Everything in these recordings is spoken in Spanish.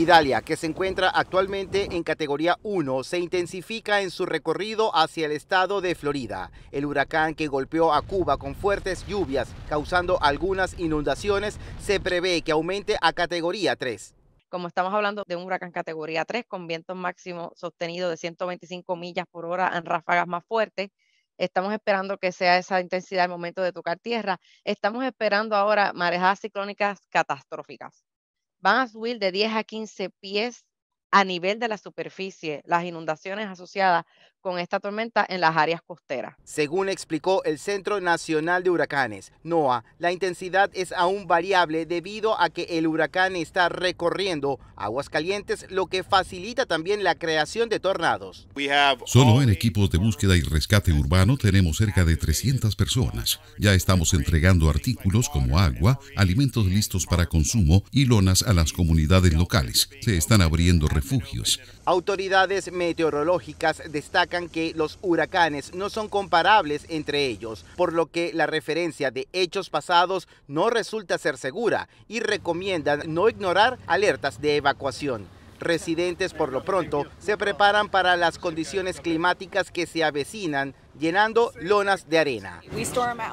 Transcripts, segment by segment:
Idalia, que se encuentra actualmente en categoría 1, se intensifica en su recorrido hacia el estado de Florida. El huracán que golpeó a Cuba con fuertes lluvias, causando algunas inundaciones, se prevé que aumente a categoría 3 como estamos hablando de un huracán categoría 3 con vientos máximo sostenido de 125 millas por hora en ráfagas más fuertes. Estamos esperando que sea esa intensidad el momento de tocar tierra. Estamos esperando ahora marejadas ciclónicas catastróficas van a subir de 10 a 15 pies a nivel de la superficie las inundaciones asociadas con esta tormenta en las áreas costeras. Según explicó el Centro Nacional de Huracanes, NOAA, la intensidad es aún variable debido a que el huracán está recorriendo aguas calientes, lo que facilita también la creación de tornados. Solo en equipos de búsqueda y rescate urbano tenemos cerca de 300 personas. Ya estamos entregando artículos como agua, alimentos listos para consumo y lonas a las comunidades locales. Se están abriendo refugios. Autoridades meteorológicas destacan que los huracanes no son comparables entre ellos, por lo que la referencia de hechos pasados no resulta ser segura y recomiendan no ignorar alertas de evacuación. Residentes por lo pronto se preparan para las condiciones climáticas que se avecinan llenando lonas de arena. Em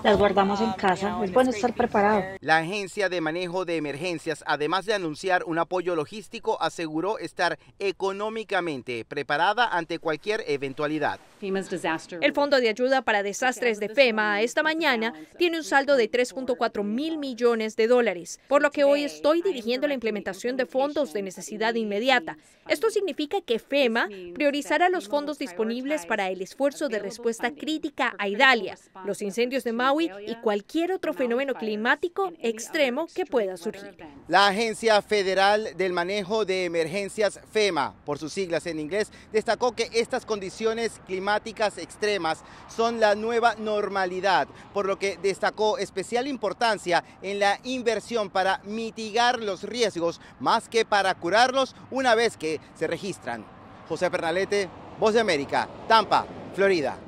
Las guardamos en um, casa, es bueno estar preparado. La Agencia de Manejo de Emergencias, además de anunciar un apoyo logístico, aseguró estar económicamente preparada ante cualquier eventualidad. El Fondo de Ayuda para Desastres de FEMA esta mañana tiene un saldo de 3.4 mil millones de dólares, por lo que hoy estoy dirigiendo la implementación de fondos de necesidad inmediata. Esto significa que FEMA priorizará los fondos disponibles para el esfuerzo de respuesta crítica a Idalia, los incendios de Maui y cualquier otro fenómeno climático extremo que pueda surgir. La Agencia Federal del Manejo de Emergencias FEMA, por sus siglas en inglés, destacó que estas condiciones climáticas extremas son la nueva normalidad, por lo que destacó especial importancia en la inversión para mitigar los riesgos más que para curarlos una vez que se registran. José Pernalete, Voz de América, Tampa, Florida.